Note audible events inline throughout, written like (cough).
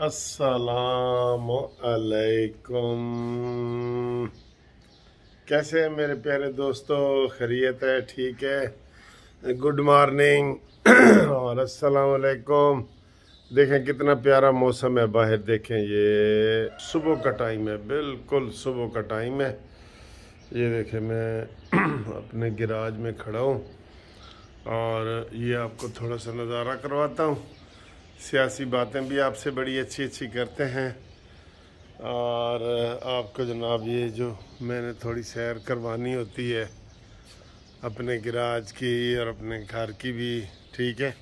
असलकुम कैसे हैं मेरे प्यारे दोस्तों खैरियत है ठीक है गुड मॉर्निंग (clears throat) और असलकुम देखें कितना प्यारा मौसम है बाहर देखें ये सुबह का टाइम है बिल्कुल सुबह का टाइम है ये देखें मैं (clears throat) अपने गिराज में खड़ा हूँ और ये आपको थोड़ा सा नज़ारा करवाता हूँ सियासी बातें भी आपसे बड़ी अच्छी अच्छी करते हैं और आपको जनाब ये जो मैंने थोड़ी सैर करवानी होती है अपने गिराज की और अपने घर की भी ठीक है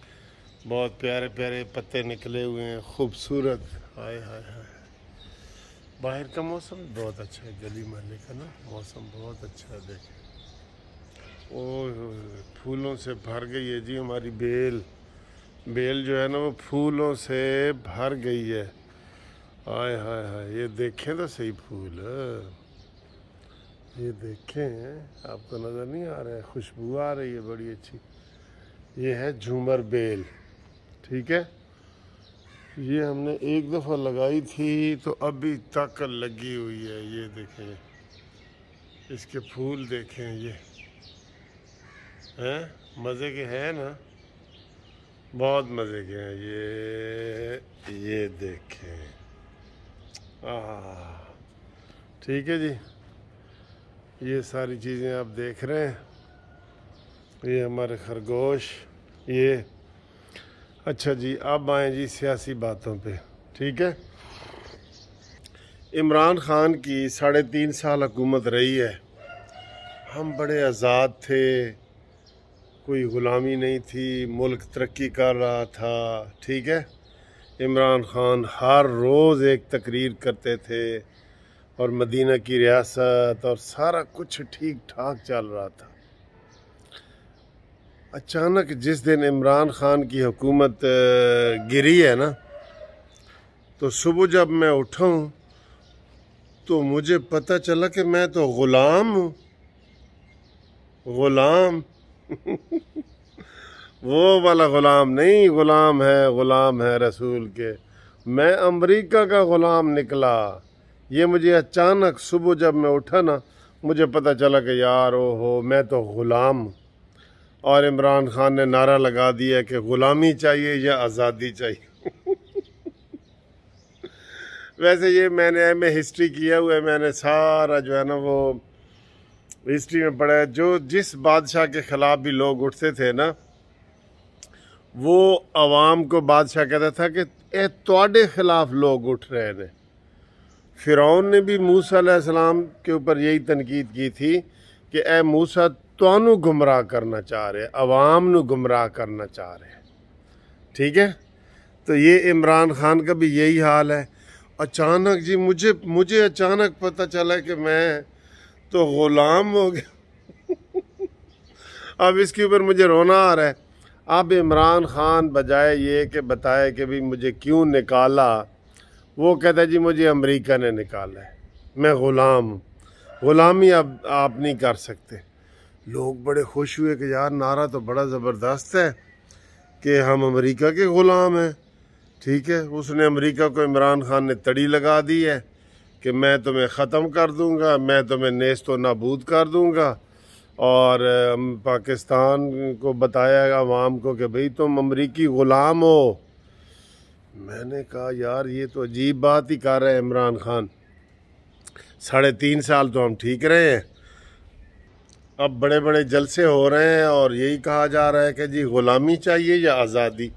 बहुत प्यारे प्यारे पत्ते निकले हुए हैं खूबसूरत हाय हाय हाय बाहर का मौसम बहुत अच्छा है गली महल का ना मौसम बहुत अच्छा है देखें ओ फूलों से भर गई है जी हमारी बेल बेल जो है ना वो फूलों से भर गई है आय हाय हाय ये देखें तो सही फूल ये देखें आपको नज़र नहीं आ रहा है खुशबू आ रही है बड़ी अच्छी ये है झूमर बेल ठीक है ये हमने एक दफ़ा लगाई थी तो अभी तक लगी हुई है ये देखें इसके फूल देखें ये हैं मज़े के हैं ना बहुत मज़े के हैं ये ये देखें ठीक है जी ये सारी चीज़ें आप देख रहे हैं ये हमारे खरगोश ये अच्छा जी अब आए जी सियासी बातों पे ठीक है इमरान ख़ान की साढ़े तीन साल हुकूमत रही है हम बड़े आज़ाद थे कोई ग़ुलामी नहीं थी मुल्क तरक्की कर रहा था ठीक है इमरान ख़ान हर रोज़ एक तकरीर करते थे और मदीना की रियासत और सारा कुछ ठीक ठाक चल रहा था अचानक जिस दिन इमरान ख़ान की हुकूमत गिरी है ना तो सुबह जब मैं उठाऊँ तो मुझे पता चला कि मैं तो ग़ुलाम हूँ ग़ुलाम (laughs) वो वाला ग़ुलाम नहीं ग़ुलाम है ग़ुलाम है रसूल के मैं अमेरिका का ग़ुलाम निकला ये मुझे अचानक सुबह जब मैं उठा ना मुझे पता चला कि यार ओ हो मैं तो ग़ुलाम और इमरान ख़ान ने नारा लगा दिया कि ग़ुलामी चाहिए या आज़ादी चाहिए (laughs) वैसे ये मैंने एम ए हिस्ट्री किया हुआ है मैंने सारा जो है ना वो हिस्ट्री में पढ़ा है जो जिस बादशाह के ख़िलाफ़ भी लोग उठते थे ना वो आवाम को बादशाह कहता था कि ए तोड़े खिलाफ लोग उठ रहे हैं फ़िरौन ने भी मूसा सलाम के ऊपर यही तनकीद की थी कि ए मूसा तोनू गुमराह करना चाह रहे अवाम न गुमराह करना चाह रहे ठीक है तो ये इमरान खान का भी यही हाल है अचानक जी मुझे मुझे अचानक पता चला कि मैं तो ग़ुलाम हो गया (laughs) अब इसके ऊपर मुझे रोना आ रहा है अब इमरान ख़ान बजाय ये कि बताए कि भाई मुझे क्यों निकाला वो कहता है जी मुझे अमेरिका ने निकाला है मैं ग़ुलाम ग़ुलाम ग़ुलामी अब आप नहीं कर सकते लोग बड़े खुश हुए कि यार नारा तो बड़ा ज़बरदस्त है कि हम अमेरिका के ग़ुलाम हैं ठीक है उसने अमेरिका को इमरान ख़ान ने तड़ी लगा दी है कि मैं तुम्हें ख़त्म कर दूँगा मैं तुम्हें नेस्त व नाबूद कर दूँगा और पाकिस्तान को बताया आवाम को कि भाई तुम अमरीकी ग़ुलाम हो मैंने कहा यार ये तो अजीब बात ही कर रहे हैं इमरान ख़ान साढ़े तीन साल तो हम ठीक रहे हैं अब बड़े बड़े जलसे हो रहे हैं और यही कहा जा रहा है कि जी ग़ुलामी चाहिए या आज़ादी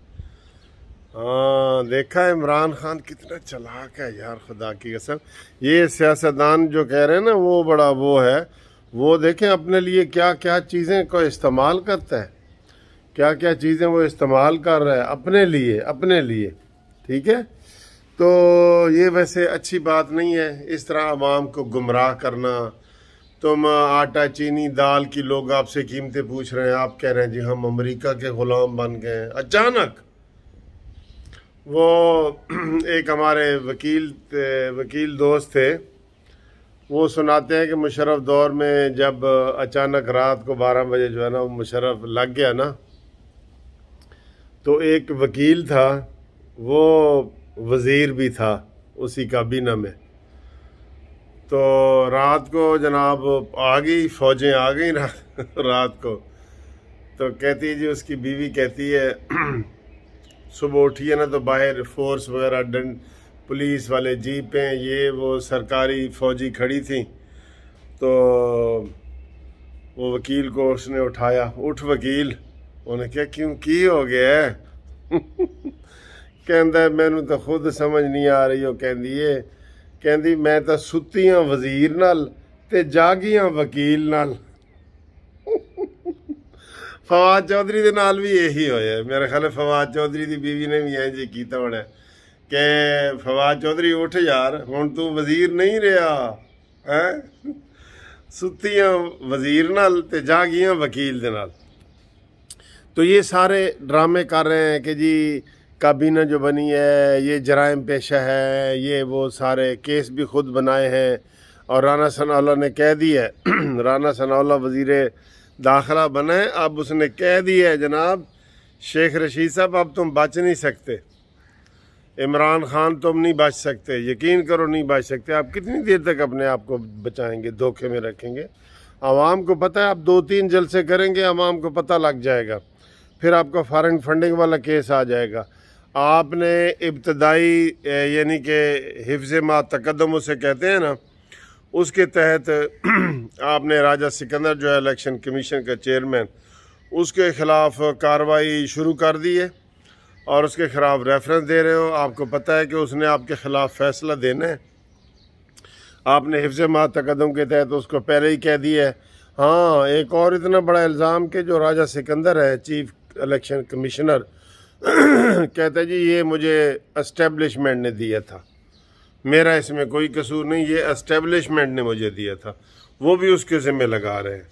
हाँ देखा इमरान ख़ान कितना चलाक है यार खुदा की कसम ये सियासतदान जो कह रहे हैं ना वो बड़ा वो है वो देखें अपने लिए क्या क्या चीज़ें का इस्तेमाल करता है क्या क्या चीज़ें वो इस्तेमाल कर रहा है अपने लिए अपने लिए ठीक है तो ये वैसे अच्छी बात नहीं है इस तरह आवाम को गुमराह करना तुम आटा चीनी दाल की लोग आपसे कीमतें पूछ रहे हैं आप कह रहे हैं जी हम अमेरिका के ग़ुलाम बन गए हैं अचानक वो (clears throat) एक हमारे वकील वकील दोस्त थे वो सुनाते हैं कि मुशरफ दौर में जब अचानक रात को बारह बजे जो है ना वो मुशरफ लग गया ना तो एक वकील था वो वज़ीर भी था उसी काबीना में तो रात को जनाब आ गई फौजें आ गई रात रात को तो कहती है जी उसकी बीवी कहती है (clears throat) सुबह उठिए ना तो बाहर फोर्स वगैरह डंड पुलिस वाले जीपें ये वो सरकारी फ़ौजी खड़ी थी तो वो वकील को उसने उठाया उठ वकील उन्हें क्या क्यों की हो गया (laughs) कहता मैं तो खुद समझ नहीं आ रही हो कहती है कहती मैं तो सुती हाँ वजीर नाल ते जागी हाँ वकील नाल (laughs) फवाद चौधरी नाल भी यही ਇਹੀ ਹੋਇਆ ख्याल फवाद चौधरी की बीवी ने भी ਵੀ ਇੰਜ किया ਹੋਣਾ के फवाद चौधरी उठ यार हूँ तू वजीर नहीं रहा है सुतियाँ वजीर न जा गई वकील ਦੇ तो ये सारे ड्रामे कर रहे हैं कि जी काबीना जो बनी है ये जराइम पेशा है ये वो सारे केस भी खुद बनाए हैं और राना सनाउल्ला ने कह दी है राना सनाउल्ला वज़ीर दाखला बने अब उसने कह दी है जनाब शेख रशीद साहब अब तुम बच नहीं सकते इमरान खान तुम तो नहीं बच सकते यकीन करो नहीं बच सकते आप कितनी देर तक अपने आप को बचाएंगे धोखे में रखेंगे आवाम को पता है आप दो तीन जलसे करेंगे आवाम को पता लग जाएगा फिर आपका फॉरेन फंडिंग वाला केस आ जाएगा आपने इब्तदाई यानी कि हिफ्ज मा तकदम उसे कहते हैं ना उसके तहत (clears throat) आपने राजा सिकंदर जो है इलेक्शन कमीशन का चेयरमैन उसके ख़िलाफ़ कार्रवाई शुरू कर दी है और उसके ख़िलाफ़ रेफरेंस दे रहे हो आपको पता है कि उसने आपके ख़िलाफ़ फ़ैसला देना है आपने हिफ्ज मा तकदम के तहत तो उसको पहले ही कह दिया है हाँ एक और इतना बड़ा इल्ज़ाम कि जो राजा सिकंदर है चीफ इलेक्शन कमिश्नर (clears throat) कहता है जी ये मुझे इस्टेब्लिशमेंट ने दिया था मेरा इसमें कोई कसूर नहीं ये इस्टेब्लिशमेंट ने मुझे दिया था वो भी उसके ज़िम्मे लगा रहे हैं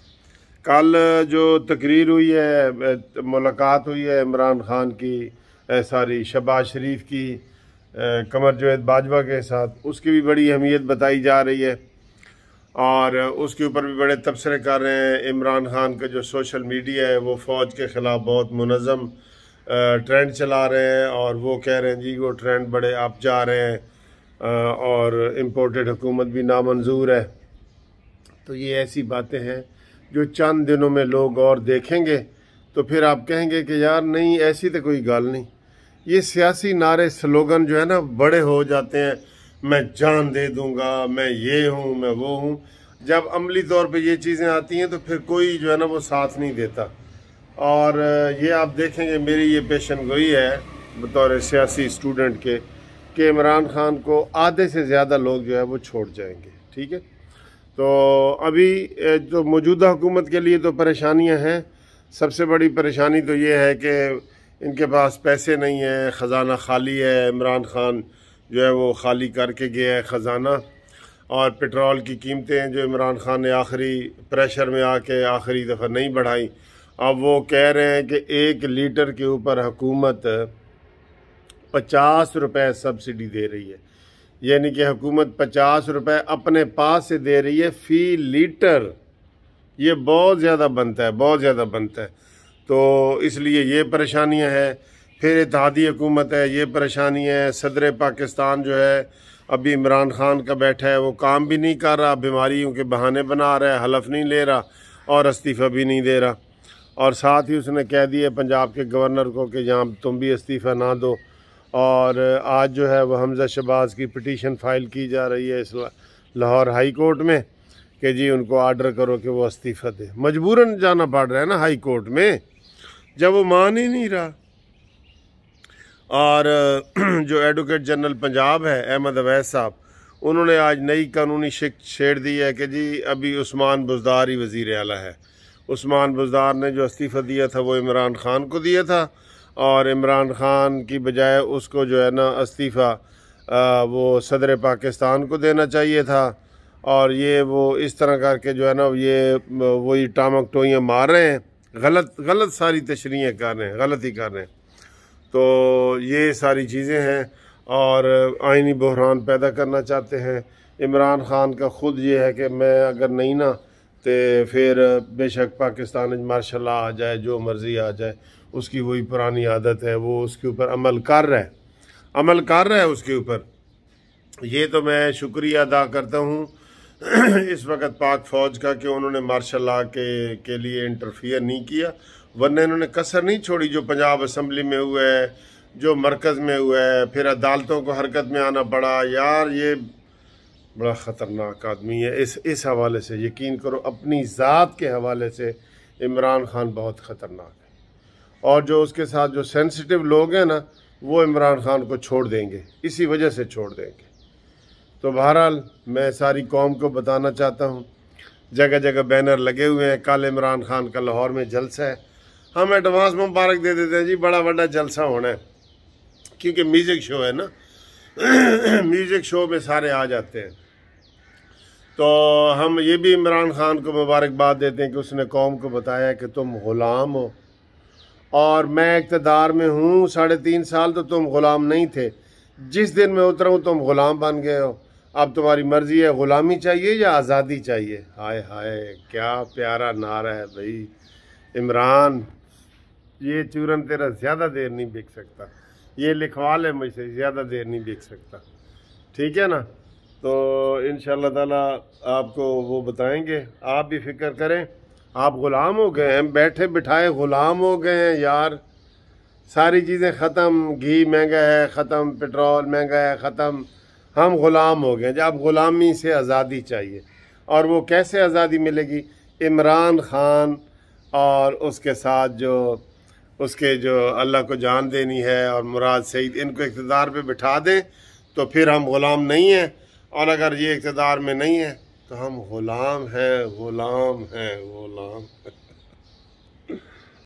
कल जो तकरीर हुई है मुलाकात हुई है इमरान खान की सारी शबाज शरीफ की कमर जवेद बाजवा के साथ उसकी भी बड़ी अहमियत बताई जा रही है और उसके ऊपर भी बड़े तबसरे कर रहे हैं इमरान खान का जो सोशल मीडिया है वो फ़ौज के ख़िलाफ़ बहुत मुनज़म ट्रेंड चला रहे हैं और वो कह रहे हैं जी वो ट्रेंड बड़े आप जा रहे हैं और इम्पोर्टेड हुकूमत भी नामंजूर है तो ये ऐसी बातें हैं जो चंद दिनों में लोग और देखेंगे तो फिर आप कहेंगे कि यार नहीं ऐसी तो कोई गल नहीं ये सियासी नारे स्लोगन जो है ना बड़े हो जाते हैं मैं जान दे दूंगा मैं ये हूँ मैं वो हूँ जब अमली तौर पे ये चीज़ें आती हैं तो फिर कोई जो है ना वो साथ नहीं देता और ये आप देखेंगे मेरी ये पेशन गोई है बतौर सियासी स्टूडेंट के कि इमरान खान को आधे से ज़्यादा लोग जो है वो छोड़ जाएंगे ठीक है तो अभी जो मौजूदा हुकूमत के लिए तो परेशानियाँ हैं सबसे बड़ी परेशानी तो ये है कि इनके पास पैसे नहीं है ख़ज़ाना खाली है इमरान ख़ान जो है वो खाली करके गया है ख़ज़ाना और पेट्रोल की कीमतें जो इमरान ख़ान ने आखिरी प्रेशर में आके आखिरी दफ़ा नहीं बढ़ाई अब वो कह रहे हैं कि एक लीटर के ऊपर हुकूमत पचास रुपये सब्सिडी दे रही है यानी कि हुकूमत पचास रुपये अपने पास से दे रही है फ़ी लीटर ये बहुत ज़्यादा बनता है बहुत ज़्यादा बनता है तो इसलिए ये परेशानियाँ हैं फिर इतिहादी हुकूमत है ये परेशानियाँ है सदर पाकिस्तान जो है अभी इमरान खान का बैठा है वो काम भी नहीं कर रहा बीमारियों के बहाने बना रहा है हलफ नहीं ले रहा और इस्तीफ़ा भी नहीं दे रहा और साथ ही उसने कह दिया पंजाब के गवर्नर को कि यहाँ तुम भी इस्तीफ़ा ना दो और आज जो है वह हमजा शबाज़ की पटिशन फ़ाइल की जा रही है इस लाहौर हाई कोर्ट में कि जी उनको आर्डर करो कि वो इस्तीफ़ा दे मजबूरन जाना पड़ रहा है ना हाई कोर्ट में जब वो मान ही नहीं रहा और (clears throat) जो एडवोकेट जनरल पंजाब है अहमद अवैस साहब उन्होंने आज नई कानूनी शिक छेड़ दी है कि जी अभी उस्मान बुजदार ही वज़ी अला है उस्मान बुजदार ने जो इस्तीफ़ा दिया था वो इमरान ख़ान को दिया था और इमरान ख़ान की बजाय उसको जो है ना इस्तीफ़ा वो सदर पाकिस्तान को देना चाहिए था और ये वो इस तरह करके जो है ना ये वही टामक टोइयाँ मार रहे हैं गलत गलत सारी तशरी कर रहे हैं गलत ही कर रहे हैं तो ये सारी चीज़ें हैं और आइनी बहरान पैदा करना चाहते हैं इमरान ख़ान का ख़ुद ये है कि मैं अगर नहीं ना तो फिर बेशक पाकिस्तान मार्शल आ जाए जो मर्ज़ी आ जाए उसकी वही पुरानी आदत है वो उसके ऊपर अमल कर रहा है अमल कर रहा है उसके ऊपर ये तो मैं शुक्रिया अदा करता हूँ (clears throat) इस वक्त पाक फ़ौज का कि उन्होंने मार्शल लॉ के के लिए इंटरफियर नहीं किया वरना इन्होंने कसर नहीं छोड़ी जो पंजाब असम्बली में हुआ है जो मरकज़ में हुआ है फिर अदालतों को हरकत में आना पड़ा यार ये बड़ा ख़तरनाक आदमी है इस इस हवाले से यकीन करो अपनी ज़ात के हवाले से इमरान खान बहुत ख़तरनाक है और जो उसके साथ जो सेंसिटिव लोग हैं ना वो इमरान खान को छोड़ देंगे इसी वजह से छोड़ देंगे तो बहरहाल मैं सारी कौम को बताना चाहता हूँ जगह जगह बैनर लगे हुए हैं कल इमरान खान का लाहौर में जलसा है हम हाँ, एडवांस मुबारक दे देते हैं जी बड़ा बड़ा जलसा होना है क्योंकि म्यूज़िक शो है ना (clears throat) म्यूज़िक शो में सारे आ जाते हैं तो हम ये भी इमरान खान को मुबारकबाद देते हैं कि उसने कौम को बताया कि तुम ग़ुलाम हो और मैं इकतदार में हूँ साढ़े तीन साल तो तुम ग़ुलाम नहीं थे जिस दिन मैं उतरा हूँ तुम ग़ुलाम बन गए हो अब तुम्हारी मर्जी है ग़ुलामी चाहिए या आज़ादी चाहिए हाय हाय क्या प्यारा नारा है भाई इमरान ये चूरन तेरा ज़्यादा देर नहीं बिक सकता ये लिखवा ले मुझसे ज़्यादा देर नहीं बिक सकता ठीक है ना तो इन ताला आपको वो बताएंगे आप भी फिक्र करें आप ग़ुलाम हो गए हैं बैठे बिठाए ग़ुलाम हो गए हैं यार सारी चीज़ें ख़त्म घी महंगा है ख़त्म पेट्रोल महंगा है ख़त्म हम ग़ुलाम हो गए जब ग़ुलामी से आज़ादी चाहिए और वो कैसे आज़ादी मिलेगी इमरान ख़ान और उसके साथ जो उसके जो अल्लाह को जान देनी है और मुराद सईद इनको इकतदार पे बिठा दें तो फिर हम ग़ुलाम नहीं हैं और अगर ये इकतदार में नहीं है तो हम ग़ुलाम हैं ग़ुलाम हैं ग़ुलाम हैं